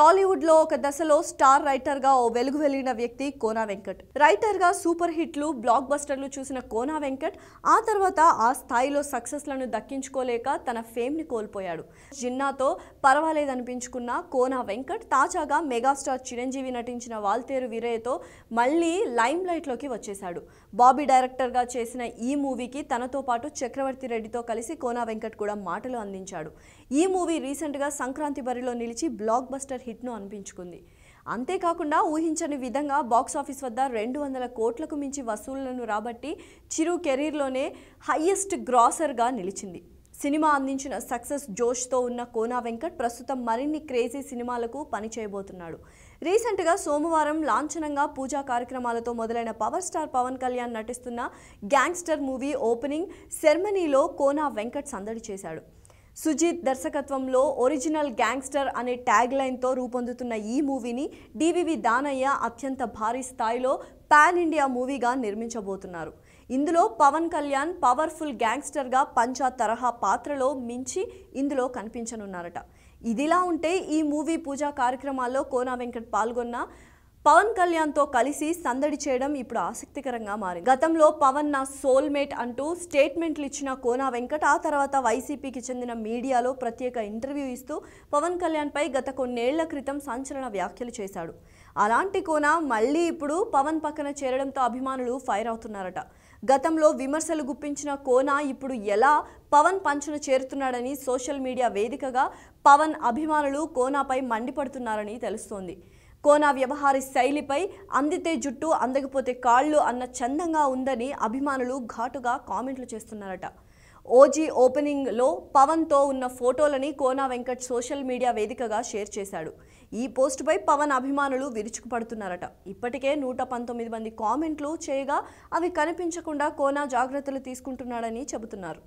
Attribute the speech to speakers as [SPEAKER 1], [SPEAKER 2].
[SPEAKER 1] టాలీవుడ్లో ఒక దశలో స్టార్ రైటర్గా ఓ వెలుగు వెలిగిన వ్యక్తి కోనా వెంకట్ రైటర్గా సూపర్ హిట్లు బ్లాక్ బస్టర్లు చూసిన కోనా వెంకట్ ఆ తర్వాత ఆ స్థాయిలో సక్సెస్లను దక్కించుకోలేక తన ఫేమ్ని కోల్పోయాడు జిన్నాతో పర్వాలేదనిపించుకున్న కోనా వెంకట్ తాజాగా మెగాస్టార్ చిరంజీవి నటించిన వాల్తేరు వీరయ్యతో మళ్ళీ లైమ్ లైట్లోకి వచ్చేశాడు బాబీ డైరెక్టర్గా చేసిన ఈ మూవీకి తనతో పాటు చక్రవర్తి రెడ్డితో కలిసి కోనా వెంకట్ కూడా మాటలు అందించాడు ఈ మూవీ రీసెంట్గా సంక్రాంతి బరిలో నిలిచి బ్లాక్ బస్టర్ హిట్ను అనిపించుకుంది అంతేకాకుండా ఊహించని విధంగా బాక్సాఫీస్ వద్ద రెండు వందల కోట్లకు మించి వసూళ్లను రాబట్టి చిరు కెరీర్లోనే హయ్యెస్ట్ గ్రాసర్గా నిలిచింది సినిమా అందించిన సక్సెస్ జోష్తో ఉన్న కోనా వెంకట్ ప్రస్తుతం మరిన్ని క్రేజీ సినిమాలకు పనిచేయబోతున్నాడు రీసెంట్గా సోమవారం లాంఛనంగా పూజా కార్యక్రమాలతో మొదలైన పవర్ స్టార్ పవన్ కళ్యాణ్ నటిస్తున్న గ్యాంగ్స్టర్ మూవీ ఓపెనింగ్ సెర్మనీలో కోనా వెంకట్ సందడి చేశాడు సుజీత్ దర్శకత్వంలో ఒరిజినల్ గ్యాంగ్స్టర్ అనే ట్యాగ్ లైన్తో రూపొందుతున్న ఈ మూవీని డివివి దానయ్య అత్యంత భారీ స్థాయిలో పాన్ ఇండియా మూవీగా నిర్మించబోతున్నారు ఇందులో పవన్ కళ్యాణ్ పవర్ఫుల్ గ్యాంగ్స్టర్గా పంచా తరహా పాత్రలో మించి ఇందులో కనిపించనున్నారట ఇదిలా ఉంటే ఈ మూవీ పూజా కార్యక్రమాల్లో కోనా వెంకట్ పాల్గొన్న పవన్ కళ్యాణ్ తో కలిసి సందడి చేయడం ఇప్పుడు ఆసక్తికరంగా మారింది గతంలో పవన్ నా సోల్మేట్ అంటూ స్టేట్మెంట్లు ఇచ్చిన కోనా వెంకట ఆ తర్వాత వైసీపీకి చెందిన మీడియాలో ప్రత్యేక ఇంటర్వ్యూ ఇస్తూ పవన్ కళ్యాణ్పై గత కొన్నేళ్ల క్రితం సంచలన వ్యాఖ్యలు చేశాడు అలాంటి కోన మళ్ళీ ఇప్పుడు పవన్ పక్కన చేరడంతో అభిమానులు ఫైర్ అవుతున్నారట గతంలో విమర్శలు గుప్పించిన కోన ఇప్పుడు ఎలా పవన్ పంచున చేరుతున్నాడని సోషల్ మీడియా వేదికగా పవన్ అభిమానులు కోనాపై మండిపడుతున్నారని తెలుస్తోంది కోనా వ్యవహారి శైలిపై అందితే జుట్టు అందకపోతే కాళ్ళు అన్న చందంగా ఉందని అభిమానులు ఘాటుగా కామెంట్లు చేస్తున్నారట ఓజీ ఓపెనింగ్లో పవన్తో ఉన్న ఫోటోలని కోనా వెంకట్ సోషల్ మీడియా వేదికగా షేర్ చేశాడు ఈ పోస్టుపై పవన్ అభిమానులు విరుచుకుపడుతున్నారట ఇప్పటికే నూట పంతొమ్మిది మంది కామెంట్లు చేయగా అవి కనిపించకుండా కోనా జాగ్రత్తలు తీసుకుంటున్నాడని చెబుతున్నారు